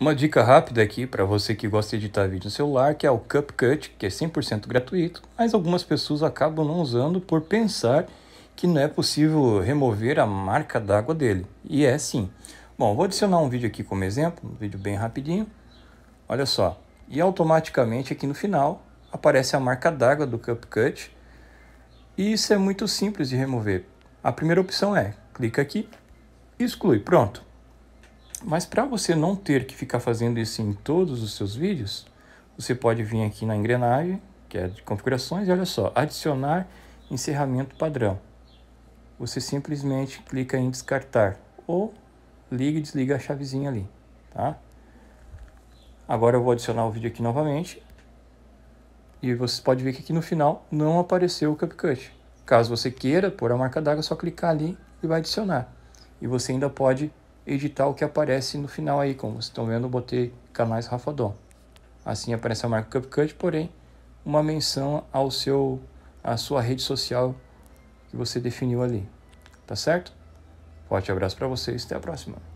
Uma dica rápida aqui para você que gosta de editar vídeo no celular, que é o CapCut, que é 100% gratuito, mas algumas pessoas acabam não usando por pensar que não é possível remover a marca d'água dele. E é sim. Bom, vou adicionar um vídeo aqui como exemplo, um vídeo bem rapidinho. Olha só. E automaticamente aqui no final aparece a marca d'água do CapCut. E isso é muito simples de remover. A primeira opção é, clica aqui, exclui, pronto. Mas para você não ter que ficar fazendo isso em todos os seus vídeos, você pode vir aqui na engrenagem, que é de configurações, e olha só, adicionar encerramento padrão. Você simplesmente clica em descartar ou liga e desliga a chavezinha ali, tá? Agora eu vou adicionar o vídeo aqui novamente. E você pode ver que aqui no final não apareceu o CapCut. Caso você queira pôr a marca d'água, é só clicar ali e vai adicionar. E você ainda pode editar o que aparece no final aí, como vocês estão vendo, eu botei canais Rafadon. Assim aparece a marca CupCut, porém uma menção ao seu à sua rede social que você definiu ali. Tá certo? Forte abraço para vocês, até a próxima.